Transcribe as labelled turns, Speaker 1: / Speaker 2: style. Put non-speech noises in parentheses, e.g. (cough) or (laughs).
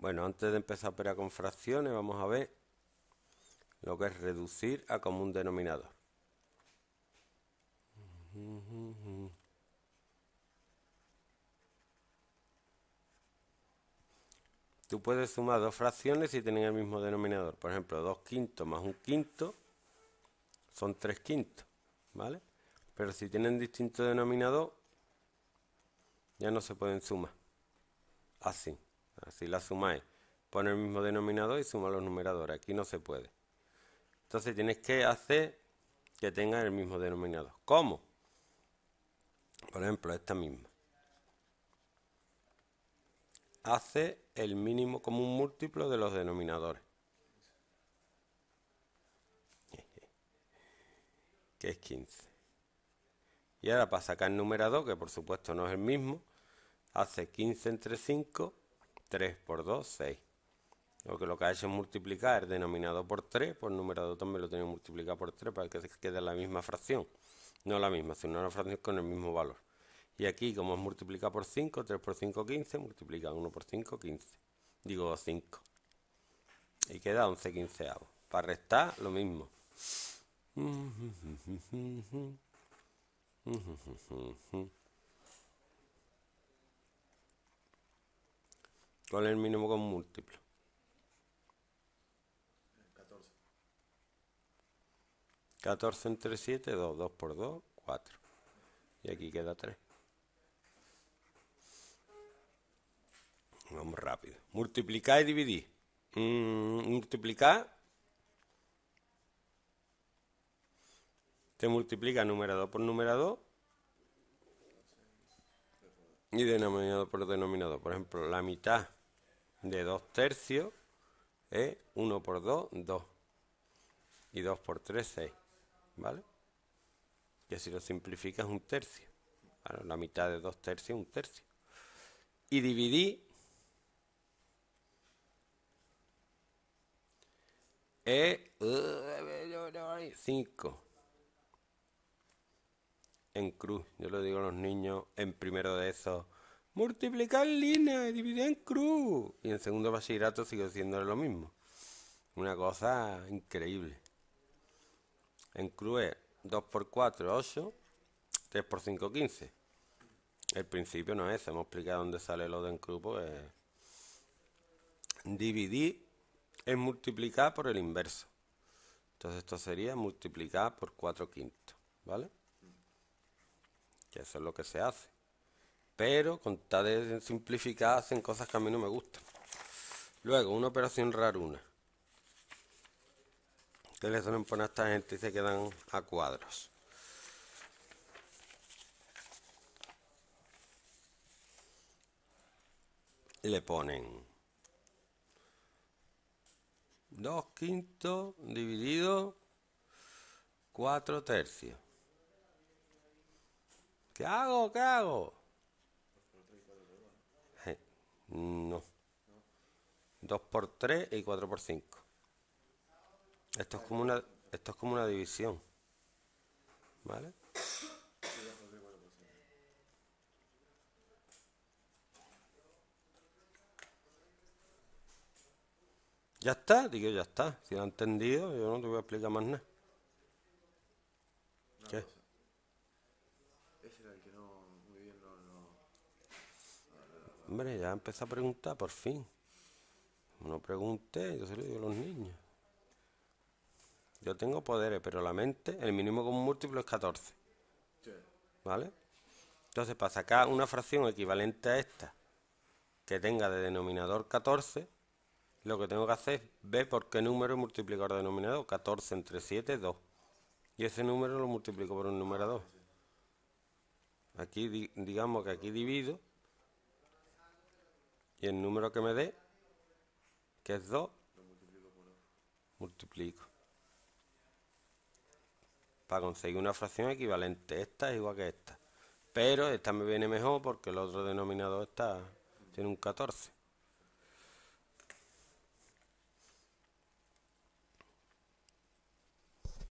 Speaker 1: Bueno, antes de empezar a operar con fracciones, vamos a ver lo que es reducir a común denominador. Tú puedes sumar dos fracciones si tienen el mismo denominador. Por ejemplo, dos quintos más un quinto son tres quintos, ¿vale? Pero si tienen distinto denominador, ya no se pueden sumar. Así. Así la es. pone el mismo denominador y suma los numeradores. Aquí no se puede. Entonces tienes que hacer que tengan el mismo denominador. ¿Cómo? Por ejemplo, esta misma. Hace el mínimo común múltiplo de los denominadores. (laughs) Que es 15. Y ahora pasa sacar el numerador, que por supuesto no es el mismo, hace 15 entre 5 3 por 2, 6. Lo que lo que ha es multiplicar el denominador por 3, por el pues numerador también lo tengo que multiplicar por 3 para que quede la misma fracción. No la misma, sino una fracción con el mismo valor. Y aquí, como es multiplicar por 5, 3 por 5, 15, multiplica 1 por 5, 15. Digo 5. Y queda 11 quinceavos. Para restar, lo mismo. (laughs) (laughs) ¿Cuál es el mínimo con múltiplo? 14. 14 entre 7, 2. 2 por 2, 4. Y aquí queda 3. Vamos rápido. Multiplicar y dividir. Mm, multiplicar. Te multiplica numerador por numerador y denominador por denominador. Por ejemplo, la mitad de 2 tercios es ¿eh? 1 por 2, 2. Y 2 por 3, 6. ¿Vale? Que si lo simplificas un tercio. Bueno, la mitad de 2 tercios un tercio. Y dividí es 5 en cruz. Yo lo digo a los niños en primero de esos multiplicar líneas, dividir en cruz. Y en segundo bachillerato sigo siendo lo mismo. Una cosa increíble. En cruz es 2 por 4, 8. 3 por 5, 15. El principio no es, hemos explicado dónde sale lo de en cruz, pues, Dividir es multiplicar por el inverso. Entonces esto sería multiplicar por 4 quintos, ¿vale? Que eso es lo que se hace pero con simplificadas simplificadas cosas que a mí no me gustan. Luego, una operación raruna. Que le suelen poner a esta gente y se quedan a cuadros. Y Le ponen 2 quintos dividido 4 tercios. ¿Qué hago? ¿Qué hago? No. 2 por 3 y 4 por 5. Esto es como una, esto es como una división. ¿Vale? Ya está, digo, ya está. Si lo han entendido, yo no te voy a explicar más nada. ¿Qué? Hombre, ya empezó a preguntar, por fin. No pregunté, yo se lo digo a los niños. Yo tengo poderes, pero la mente, el mínimo común múltiplo es 14. ¿Vale? Entonces, para sacar una fracción equivalente a esta, que tenga de denominador 14, lo que tengo que hacer es ver por qué número multiplicar denominador. 14 entre 7 es 2. Y ese número lo multiplico por un numerador Aquí, digamos que aquí divido y el número que me dé, que es 2, multiplico. Para conseguir una fracción equivalente. Esta es igual que esta. Pero esta me viene mejor porque el otro denominador está, tiene un 14.